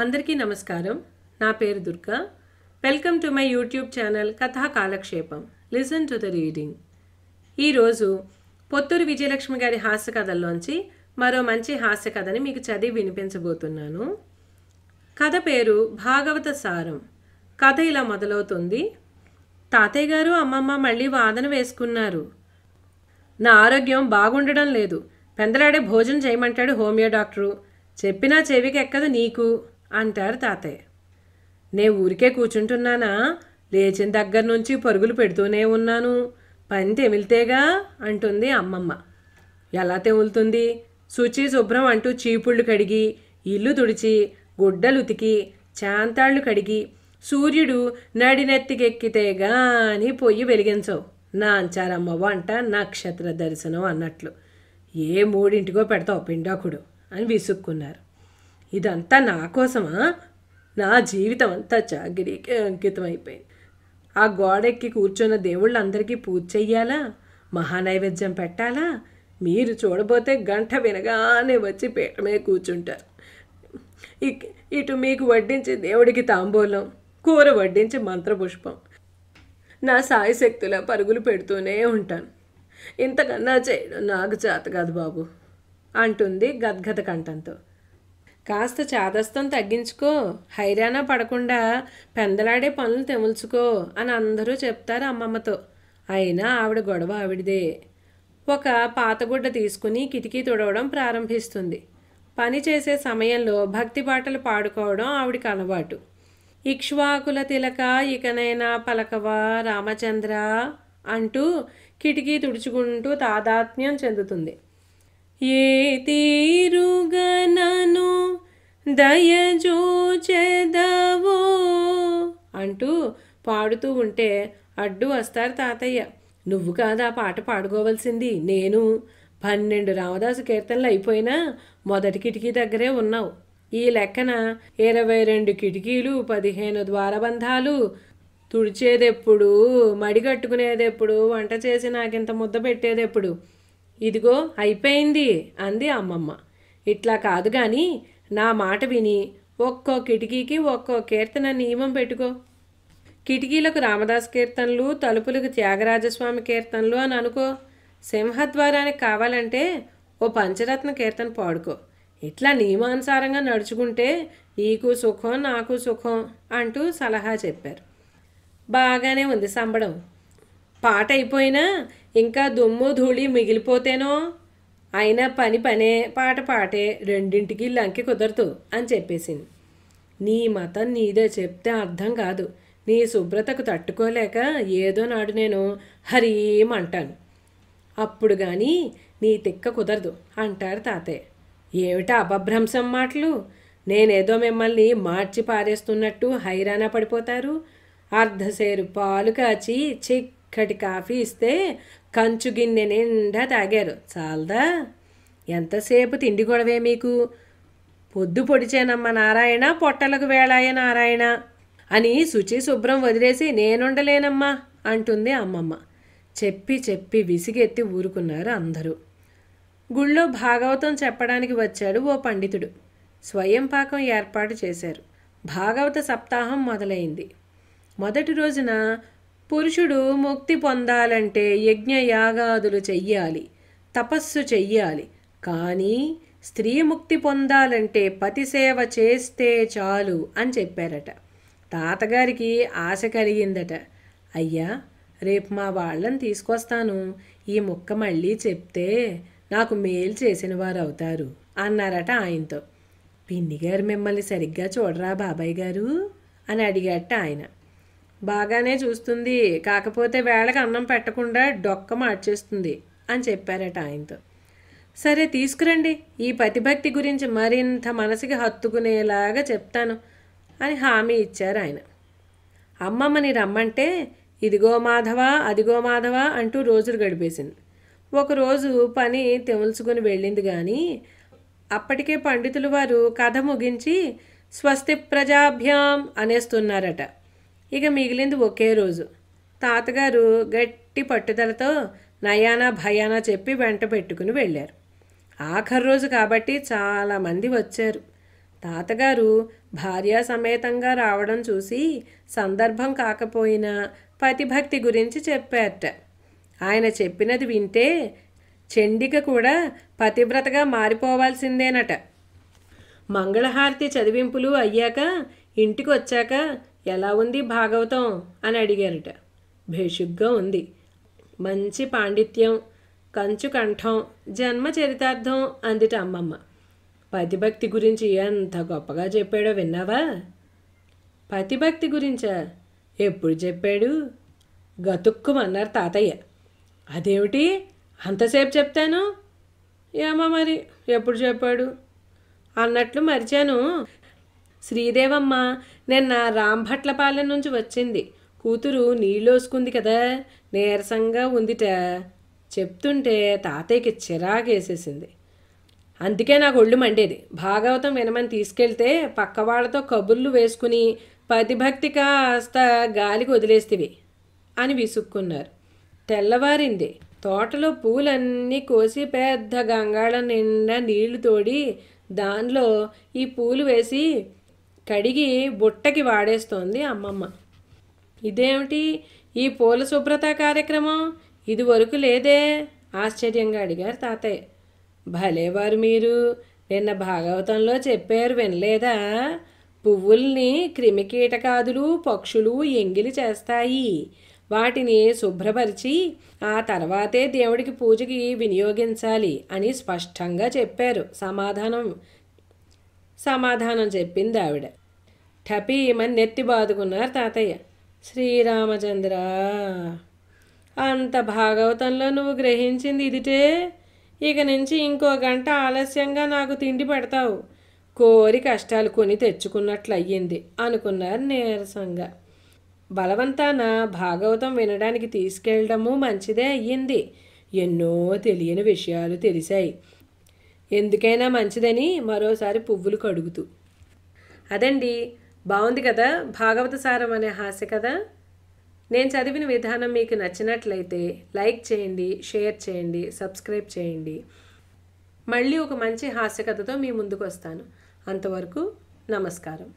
అందరికీ నమస్కారం నా పేరు Durga welcome to my YouTube channel కథా కాలక్షేపం లిసన్ టు ద రీడింగ్ ఈరోజు పొత్తూరు విజయలక్ష్మి గారి హాస్య కథల్లోంచి మరో మంచి హాస్య కథని మీకు చదివి వినిపించబోతున్నాను కథ పేరు భాగవత సారం కథ ఇలా మొదలవుతుంది తాతయ్య గారు అమ్మమ్మ మళ్ళీ వాదన వేసుకున్నారు నా ఆరోగ్యం బాగుండడం లేదు పెందలాడే భోజనం చేయమంటాడు హోమియో డాక్టరు చెప్పినా చెవికి ఎక్కదు నీకు అంటారు తాతయ్య నే ఊరికే కూర్చుంటున్నానా లేచిన దగ్గర నుంచి పరుగులు పెడుతూనే ఉన్నాను పని తెమిలితేగా అంటుంది అమ్మమ్మ ఎలా తెములుతుంది శుచి శుభ్రం అంటూ చీపుళ్ళు కడిగి ఇల్లు తుడిచి గుడ్డలుతికి చాంతాళ్ళు కడిగి సూర్యుడు నడినెత్తికెక్కితేగా అని పొయ్యి వెలిగించవు నా అంచారమ్మవ అంట నక్షత్ర దర్శనం అన్నట్లు ఏ మూడింటికో పెడతావు పిండాకుడు అని విసుక్కున్నారు ఇదంతా నా కోసమా నా జీవితం అంతా జాగిరికి అంకితం అయిపోయింది ఆ గోడెక్కి కూర్చున్న దేవుళ్ళందరికీ పూజ చెయ్యాలా మహానైవేద్యం పెట్టాలా మీరు చూడబోతే గంట వినగానే వచ్చి పీఠమే మీద కూర్చుంటారు ఇటు మీకు వడ్డించి దేవుడికి తాంబూలం కూర వడ్డించి మంత్రపుష్పం నా సాయి శక్తుల పరుగులు పెడుతూనే ఉంటాను ఇంతకన్నా చేయడం నాకు చేత కాదు బాబు అంటుంది గద్గద కంఠంతో కాస్త చాదస్తం తగ్గించుకో హైరాణా పడకుండా పెందలాడే పనులు తెములుచుకో అని అందరూ చెప్తారు అమ్మమ్మతో అయినా ఆవిడ గొడవ ఆవిడదే ఒక పాతగుడ్డ తీసుకుని కిటికీ తుడవడం ప్రారంభిస్తుంది పని చేసే సమయంలో భక్తి పాటలు పాడుకోవడం ఆవిడికి అలవాటు ఇక్ష్వాకుల తిలక ఇకనైనా పలకవా రామచంద్ర అంటూ కిటికీ తుడుచుకుంటూ తాదాత్మ్యం చెందుతుంది ఏ తీరుగనను దయజూచెదవో అంటూ పాడుతూ ఉంటే అడ్డు వస్తారు తాతయ్య నువ్వు కాదా పాట పాడుకోవలసింది నేను పన్నెండు రామదాసు కీర్తనలు అయిపోయినా మొదటి కిటికీ దగ్గరే ఉన్నావు ఈ లెక్కన ఇరవై రెండు కిటికీలు పదిహేను ద్వారబంధాలు తుడిచేదెప్పుడు మడిగట్టుకునేదెప్పుడు వంట చేసి నాకింత ముద్ద పెట్టేదెప్పుడు ఇదిగో అయిపోయింది అంది అమ్మమ్మ ఇట్లా కాదు కానీ నా మాట విని ఒక్కో కిటికీకి ఒక్కో కీర్తన నియమం పెట్టుకో కిటికీలకు రామదాస్ కీర్తనలు తలుపులకు త్యాగరాజస్వామి కీర్తనలు అని అనుకో సింహద్వారానికి కావాలంటే ఓ పంచరత్న కీర్తన పాడుకో ఇట్లా నియమానుసారంగా నడుచుకుంటే నీకు సుఖం నాకు సుఖం అంటూ సలహా చెప్పారు బాగానే ఉంది సంబడం పాట అయిపోయినా ఇంకా దుమ్ము ధూళి మిగిలిపోతేనో అయినా పని పనే పాట పాటే రెండింటికి లంకి కుదరదు అని చెప్పేసింది నీ మతం నీదే చెప్తే అర్థం కాదు నీ శుభ్రతకు తట్టుకోలేక ఏదో నాడు నేను హరీం అంటాను అప్పుడు కానీ నీ తిక్క కుదరదు అంటారు తాతయ్య ఏమిటా అపభ్రంశం మాటలు నేనేదో మిమ్మల్ని మార్చి పారేస్తున్నట్టు హైరాణ పడిపోతారు అర్ధసేరు పాలు కాచి చిక్ చక్కటి కాఫీ ఇస్తే కంచు గిన్నె నిండా తాగారు చాలదా ఎంతసేపు తిండి గొడవే మీకు పొద్దు పొడిచానమ్మ నారాయణ పొట్టలకు వేళాయ నారాయణ అని శుచి శుభ్రం వదిలేసి నేనుండలేనమ్మా అంటుంది అమ్మమ్మ చెప్పి చెప్పి విసిగెత్తి ఊరుకున్నారు అందరూ గుళ్ళో భాగవతం చెప్పడానికి వచ్చాడు ఓ పండితుడు స్వయం పాకం ఏర్పాటు చేశారు భాగవత సప్తాహం మొదలైంది మొదటి రోజున పురుషుడు ముక్తి పొందాలంటే యజ్ఞయాగాదులు చెయ్యాలి తపస్సు చెయ్యాలి కానీ స్త్రీ ముక్తి పొందాలంటే పతిసేవ చేస్తే చాలు అని చెప్పారట తాతగారికి ఆశ కలిగిందట అయ్యా రేపు మా వాళ్ళని తీసుకొస్తాను ఈ ముక్క మళ్ళీ చెప్తే నాకు మేలు చేసిన వారు అవుతారు అన్నారట ఆయనతో పిన్ని గారు మిమ్మల్ని సరిగ్గా చూడరా బాబాయ్ గారు అని అడిగాట ఆయన బాగానే చూస్తుంది కాకపోతే వేళకి అన్నం పెట్టకుండా డొక్క మార్చేస్తుంది అని చెప్పారట ఆయనతో సరే తీసుకురండి ఈ పతిభక్తి గురించి మరింత మనసుకి హత్తుకునేలాగా చెప్తాను అని హామీ ఇచ్చారు ఆయన అమ్మమ్మని రమ్మంటే ఇదిగో మాధవ అదిగో మాధవ అంటూ రోజులు గడిపేసింది ఒకరోజు పని తెములుచుకుని వెళ్ళింది కానీ అప్పటికే పండితులు వారు కథ ముగించి స్వస్తి ప్రజాభ్యాం అనేస్తున్నారట ఇక మిగిలింది ఒకే రోజు తాతగారు గట్టి పట్టుదలతో నయానా భయానా చెప్పి వెంట పెట్టుకుని వెళ్ళారు ఆఖరి రోజు కాబట్టి చాలామంది వచ్చారు తాతగారు భార్యా సమేతంగా రావడం చూసి సందర్భం కాకపోయినా పతిభక్తి గురించి చెప్పారట ఆయన చెప్పినది వింటే చెండిక కూడా పతివ్రతగా మారిపోవాల్సిందేనట మంగళహారతి చదివింపులు అయ్యాక ఇంటికి వచ్చాక ఎలా ఉంది భాగవతం అని అడిగారట భేషుగ్గా ఉంది మంచి పాండిత్యం కంచు కంఠం జన్మ చరితార్థం అందిట అమ్మమ్మ పతిభక్తి గురించి ఎంత గొప్పగా చెప్పాడో విన్నావా పతిభక్తి గురించా ఎప్పుడు చెప్పాడు గతుక్కుమన్నారు తాతయ్య అదేమిటి అంతసేపు చెప్తాను ఏమో మరి ఎప్పుడు చెప్పాడు అన్నట్లు మరిచాను శ్రీదేవమ్మ నిన్న రాంభట్లపాలెం నుంచి వచ్చింది కూతురు నీళ్ళోసుకుంది కదా నీరసంగా ఉందిట చెప్తుంటే తాతయ్యకి చిరాకేసేసింది అందుకే నాకు ఒళ్ళు మండేది భాగవతం వినమని తీసుకెళ్తే పక్క వాళ్ళతో కబుర్లు వేసుకుని పతిభక్తి కాస్త గాలికి వదిలేస్తివి అని విసుక్కున్నారు తెల్లవారింది తోటలో పూలన్నీ కోసి పెద్ద గంగాళ నిండా నీళ్లు తోడి దానిలో ఈ పూలు వేసి కడిగి బుట్టకి వాడేస్తోంది అమ్మమ్మ ఇదేమిటి ఈ పూల శుభ్రత కార్యక్రమం ఇది వరకు లేదే ఆశ్చర్యంగా అడిగారు తాతయ్య భలేవారు మీరు నిన్న భాగవతంలో చెప్పారు వినలేదా పువ్వుల్ని క్రిమికీటకాదులు పక్షులు ఎంగిలి చేస్తాయి వాటిని శుభ్రపరిచి ఆ తర్వాతే దేవుడికి పూజకి వినియోగించాలి అని స్పష్టంగా చెప్పారు సమాధానం సమాధానం చెప్పింది ఆవిడ ఠపీమని నెత్తి బాదుకున్నారు తాతయ్య శ్రీరామచంద్ర అంత భాగవతంలో నువ్వు గ్రహించింది ఇదిటే ఇక నుంచి ఇంకో గంట ఆలస్యంగా నాకు తిండి పెడతావు కోరి కష్టాలు కొని తెచ్చుకున్నట్లు అయ్యింది అనుకున్నారు నీరసంగా బలవంతాన భాగవతం వినడానికి తీసుకెళ్లడము మంచిదే అయ్యింది ఎన్నో తెలియని విషయాలు తెలిసాయి ఎందుకైనా మంచిదని మరోసారి పువ్వులు కడుగుతూ అదండి బాగుంది కదా భాగవత సారం అనే హాస్య కదా నేను చదివిన విధానం మీకు నచ్చినట్లయితే లైక్ చేయండి షేర్ చేయండి సబ్స్క్రైబ్ చేయండి మళ్ళీ ఒక మంచి హాస్య కథతో మీ ముందుకు వస్తాను అంతవరకు నమస్కారం